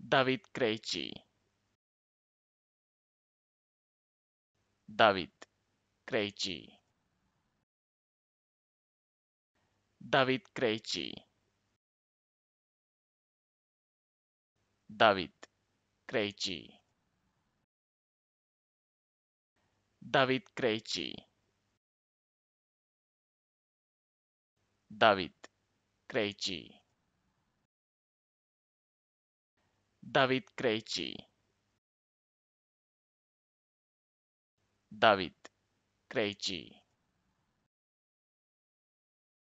David Krejci David Krejci David Krejci David Krejci David Krejci David Krejci David Krejci David Krejci